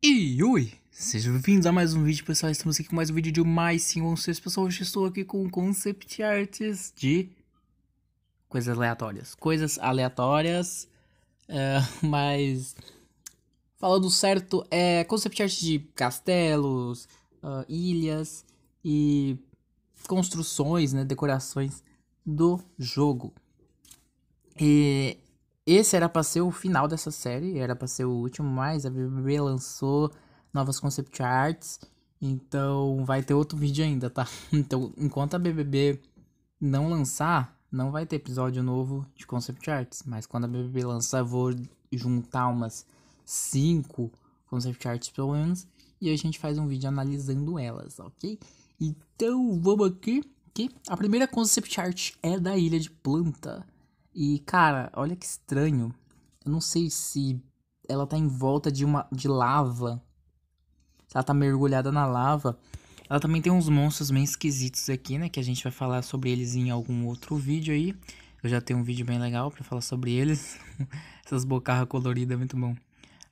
E oi, sejam bem-vindos a mais um vídeo pessoal, estamos aqui com mais um vídeo de mais sim seis, pessoal, hoje estou aqui com concept arts de coisas aleatórias, coisas aleatórias, uh, mas falando certo, é concept art de castelos, uh, ilhas e construções, né, decorações do jogo. E esse era pra ser o final dessa série, era pra ser o último, mas a BBB lançou novas concept arts, então vai ter outro vídeo ainda, tá? Então, enquanto a BBB não lançar, não vai ter episódio novo de concept arts, mas quando a BBB lançar, eu vou juntar umas 5 concept arts pelo menos e a gente faz um vídeo analisando elas, ok? Então, vamos aqui que a primeira concept art é da Ilha de Planta. E, cara, olha que estranho. Eu não sei se ela tá em volta de uma de lava. Se ela tá mergulhada na lava. Ela também tem uns monstros meio esquisitos aqui, né? Que a gente vai falar sobre eles em algum outro vídeo aí. Eu já tenho um vídeo bem legal para falar sobre eles. Essas bocarras coloridas, é muito bom.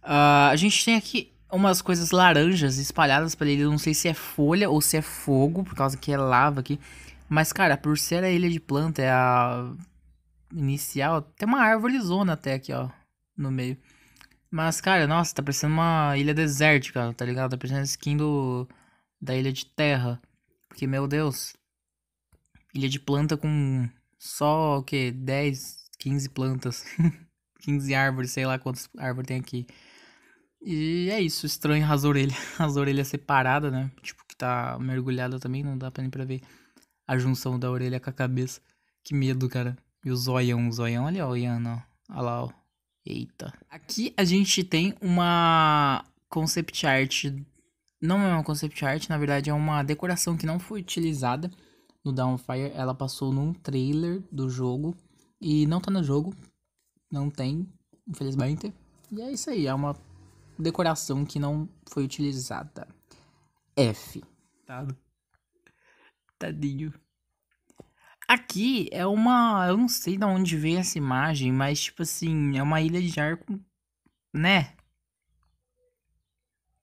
Uh, a gente tem aqui umas coisas laranjas espalhadas pra ele. Eu não sei se é folha ou se é fogo, por causa que é lava aqui. Mas, cara, por ser a ilha de planta, é a inicial, tem uma árvore zona até aqui, ó, no meio. Mas, cara, nossa, tá parecendo uma ilha desértica, tá ligado? Tá parecendo a skin do, da ilha de terra. Porque, meu Deus, ilha de planta com só, o que 10, 15 plantas. 15 árvores, sei lá quantas árvores tem aqui. E é isso, estranho as orelhas. As orelhas separadas, né? Tipo, que tá mergulhada também, não dá pra nem pra ver a junção da orelha com a cabeça. Que medo, cara. E o zoião, o zoião, olha o Iana, olha lá, ó. Eita. Aqui a gente tem uma concept art, não é uma concept art, na verdade é uma decoração que não foi utilizada no Downfire, ela passou num trailer do jogo e não tá no jogo, não tem, infelizmente. E é isso aí, é uma decoração que não foi utilizada. F. Tado. Tadinho. Aqui é uma. Eu não sei de onde veio essa imagem, mas tipo assim, é uma ilha de ar com. né?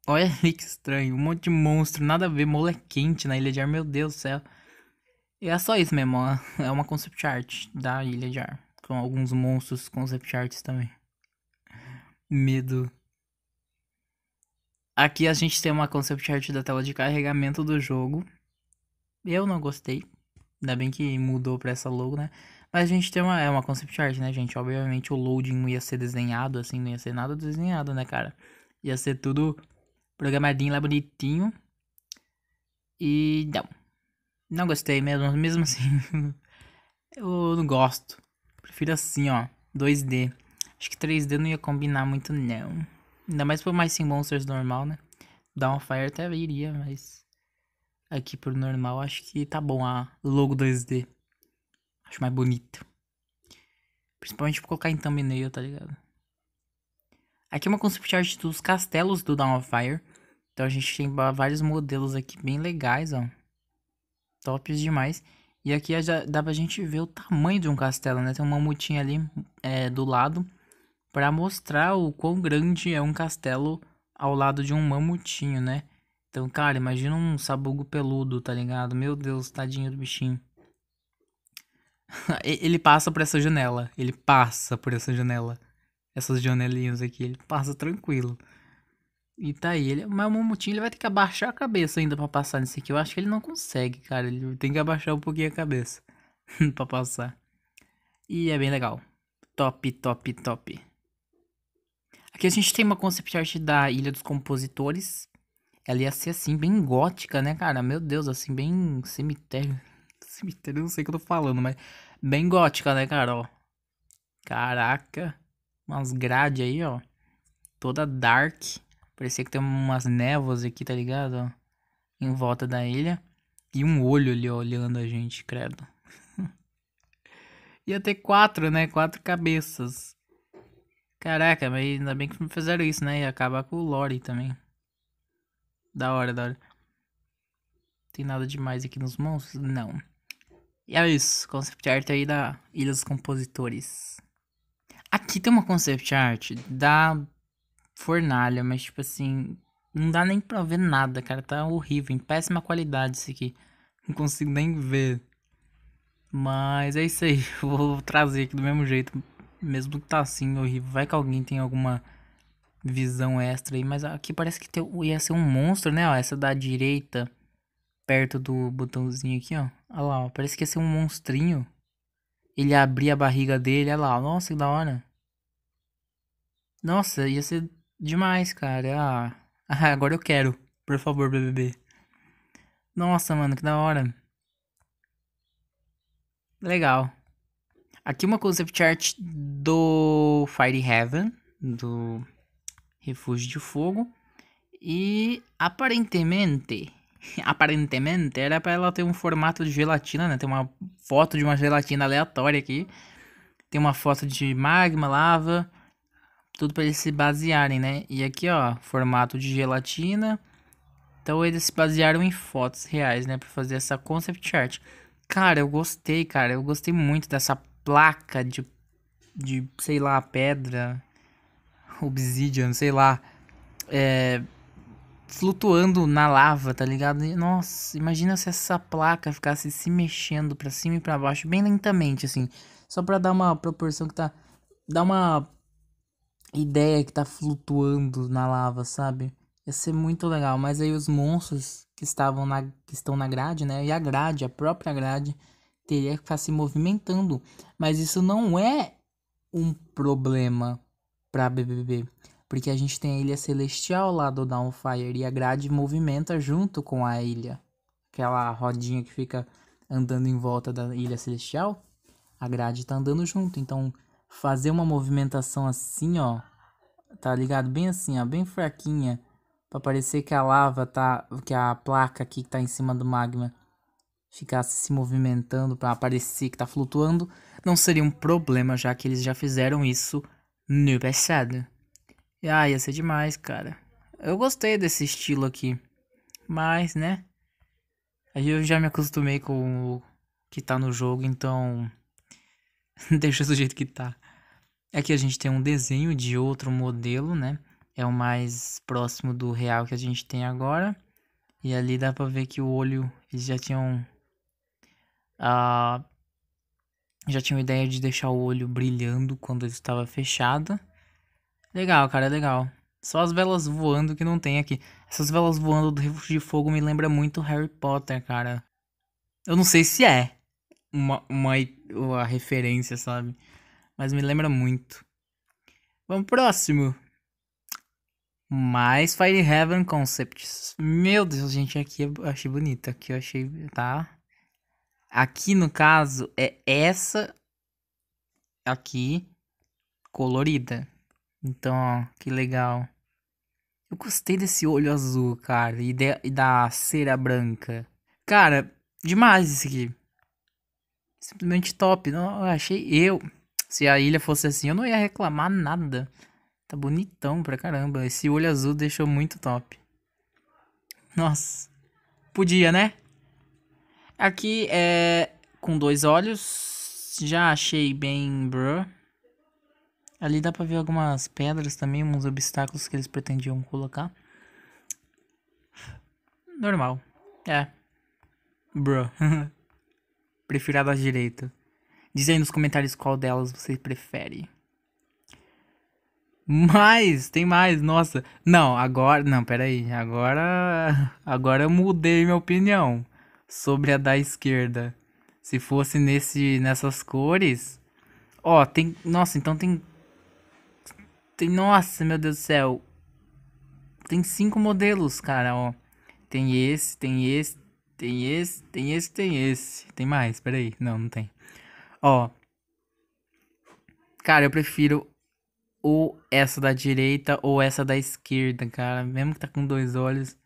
Olha ali que estranho. Um monte de monstro, nada a ver, mole é quente na ilha de ar, meu Deus do céu. E é só isso mesmo, é uma concept art da ilha de ar. Com alguns monstros concept arts também. Medo. Aqui a gente tem uma concept art da tela de carregamento do jogo. Eu não gostei. Ainda bem que mudou pra essa logo, né? Mas a gente tem uma, é uma concept art, né, gente? Obviamente o loading não ia ser desenhado, assim, não ia ser nada desenhado, né, cara? Ia ser tudo programadinho lá bonitinho. E não. Não gostei mesmo, mesmo assim. eu não gosto. Prefiro assim, ó. 2D. Acho que 3D não ia combinar muito, não. Ainda mais por mais Sim Monsters normal, né? fire até iria, mas aqui pro normal, acho que tá bom a logo 2D. Acho mais bonito. Principalmente pra colocar em thumbnail, tá ligado? Aqui é uma concept art dos castelos do Dawn of Fire. Então a gente tem vários modelos aqui bem legais, ó. Tops demais. E aqui é já dá pra gente ver o tamanho de um castelo, né? Tem uma mamutinho ali é, do lado para mostrar o quão grande é um castelo ao lado de um mamutinho, né? Então, cara, imagina um sabugo peludo, tá ligado? Meu Deus, tadinho do bichinho. ele passa por essa janela. Ele passa por essa janela. Essas janelinhas aqui. Ele passa tranquilo. E tá aí. Ele, mas o Momutinho ele vai ter que abaixar a cabeça ainda para passar nisso aqui. Eu acho que ele não consegue, cara. Ele tem que abaixar um pouquinho a cabeça para passar. E é bem legal. Top, top, top. Aqui a gente tem uma concept art da Ilha dos Compositores. Ela ia ser assim, bem gótica, né, cara? Meu Deus, assim, bem cemitério. Cemitério, não sei o que eu tô falando, mas. Bem gótica, né, cara? Ó. Caraca. Umas grades aí, ó. Toda dark. Parecia que tem umas névoas aqui, tá ligado? Ó, em volta da ilha. E um olho ali, ó, olhando a gente, credo. ia ter quatro, né? Quatro cabeças. Caraca, mas ainda bem que fizeram isso, né? e acabar com o Lore também. Da hora, da hora. Tem nada demais aqui nos monstros? Não. E é isso, concept art aí da Ilha dos Compositores. Aqui tem uma concept art da fornalha, mas tipo assim, não dá nem pra ver nada, cara. Tá horrível, em péssima qualidade isso aqui. Não consigo nem ver. Mas é isso aí, vou trazer aqui do mesmo jeito. Mesmo que tá assim, horrível. Vai que alguém tem alguma visão extra aí, mas aqui parece que tem, ia ser um monstro, né? Ó, essa da direita, perto do botãozinho aqui, ó. Olha lá, ó, parece que ia ser um monstrinho. Ele abria a barriga dele, olha lá, ó, nossa, que da hora. Nossa, ia ser demais, cara. Ah, ah agora eu quero, por favor, BBB. Nossa, mano, que da hora. Legal. Aqui uma concept art do Fire Heaven, do Refúgio de Fogo. E aparentemente, aparentemente era para ela ter um formato de gelatina, né? Tem uma foto de uma gelatina aleatória aqui. Tem uma foto de magma, lava, tudo para eles se basearem, né? E aqui, ó, formato de gelatina. Então eles se basearam em fotos reais, né, para fazer essa concept art. Cara, eu gostei, cara. Eu gostei muito dessa placa de de sei lá, pedra, obsidian, sei lá, é, flutuando na lava, tá ligado? nossa, imagina se essa placa ficasse se mexendo para cima e para baixo, bem lentamente, assim, só para dar uma proporção que tá. dar uma ideia que tá flutuando na lava, sabe? Ia ser muito legal, mas aí os monstros que estavam na que estão na grade, né? E a grade, a própria grade teria que ficar se movimentando, mas isso não é um problema pra BBB. Porque a gente tem a Ilha Celestial lá do Downfire e a grade movimenta junto com a ilha. Aquela rodinha que fica andando em volta da Ilha Celestial, a grade tá andando junto. Então, fazer uma movimentação assim, ó, tá ligado? Bem assim, ó, bem fraquinha, para parecer que a lava tá, que a placa aqui que tá em cima do magma ficasse se movimentando para aparecer que tá flutuando, não seria um problema, já que eles já fizeram isso no passado. Ah, ia ser demais, cara. Eu gostei desse estilo aqui. Mas, né? Aí eu já me acostumei com o que tá no jogo, então. Deixa do jeito que tá. Aqui é a gente tem um desenho de outro modelo, né? É o mais próximo do real que a gente tem agora. E ali dá pra ver que o olho, eles já tinham. Uh, já tinha uma ideia de deixar o olho brilhando quando ele estava fechado. Legal, cara, legal. Só as velas voando que não tem aqui. Essas velas voando do Refúgio de Fogo me lembra muito Harry Potter, cara. Eu não sei se é uma, uma, uma referência, sabe? Mas me lembra muito. Vamos próximo. Mais Fire Heaven Concepts. Meu Deus, gente, aqui eu achei bonita. Aqui eu achei. Tá? Aqui no caso é essa aqui colorida. Então, ó, que legal. Eu gostei desse olho azul, cara, e, de, e da cera branca. Cara, demais isso aqui. Simplesmente top. Não, eu achei eu. Se a ilha fosse assim, eu não ia reclamar nada. Tá bonitão pra caramba. Esse olho azul deixou muito top. Nossa. Podia, né? Aqui é com dois olhos. Já achei bem bro. Ali dá pra ver algumas pedras também, uns obstáculos que eles pretendiam colocar. Normal. É. bro. Prefiro a da direita. Diz aí nos comentários qual delas você prefere. Mais, tem mais, nossa. Não, agora. Não, peraí. Agora. Agora eu mudei minha opinião sobre a da esquerda. Se fosse nesse nessas cores, ó, tem, nossa, então tem tem nossa, meu Deus do céu. Tem cinco modelos, cara, ó. Tem esse, tem esse, tem esse, tem esse, tem esse. Tem mais, peraí. Não, não tem. Ó. Cara, eu prefiro ou essa da direita ou essa da esquerda, cara. Mesmo que tá com dois olhos.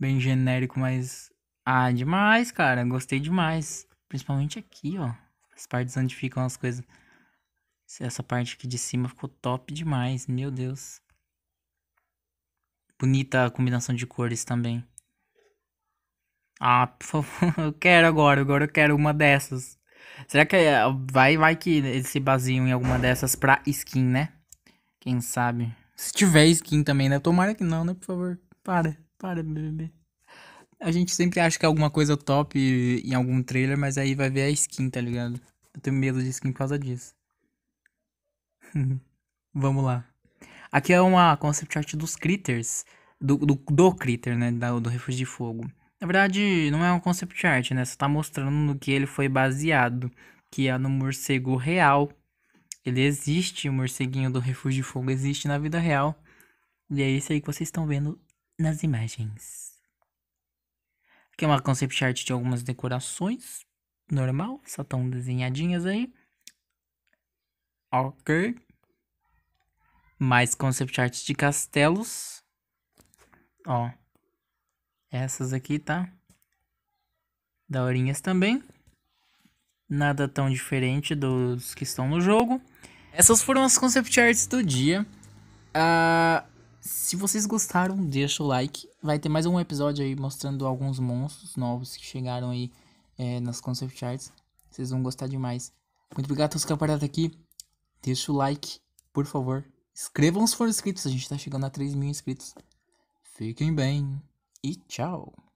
Bem genérico, mas ah, demais, cara. Gostei demais. Principalmente aqui, ó. As partes onde ficam as coisas. Essa parte aqui de cima ficou top demais. Meu Deus. Bonita a combinação de cores também. Ah, por favor. Eu quero agora. Agora eu quero uma dessas. Será que eh, vai, vai que eles se baseiam em alguma dessas pra skin, né? Quem sabe? Se tiver skin também, né? Tomara que não, né? Por favor. Para, para, bebê. A gente sempre acha que é alguma coisa top em algum trailer, mas aí vai ver a skin, tá ligado? Eu tenho medo de skin por causa disso. Vamos lá. Aqui é uma concept art dos Critters. Do, do, do Critter, né? do, do Refúgio de Fogo. Na verdade, não é um concept art, né? Só tá mostrando no que ele foi baseado. Que é no morcego real. Ele existe, o morceguinho do Refúgio de Fogo existe na vida real. E é isso aí que vocês estão vendo nas imagens que é uma concept art de algumas decorações, normal, só estão desenhadinhas aí. Ok. Mais concept art de castelos. Ó. Essas aqui, tá? Daorinhas também. Nada tão diferente dos que estão no jogo. Essas foram as concept arts do dia. Uh, se vocês gostaram, deixa o like. Vai ter mais um episódio aí mostrando alguns monstros novos que chegaram aí é, nas concept charts Vocês vão gostar demais. Muito obrigado a todos que apareceram aqui. Deixa o like, por favor. Inscrevam-se se for inscritos. A gente tá chegando a 3 mil inscritos. Fiquem bem e tchau.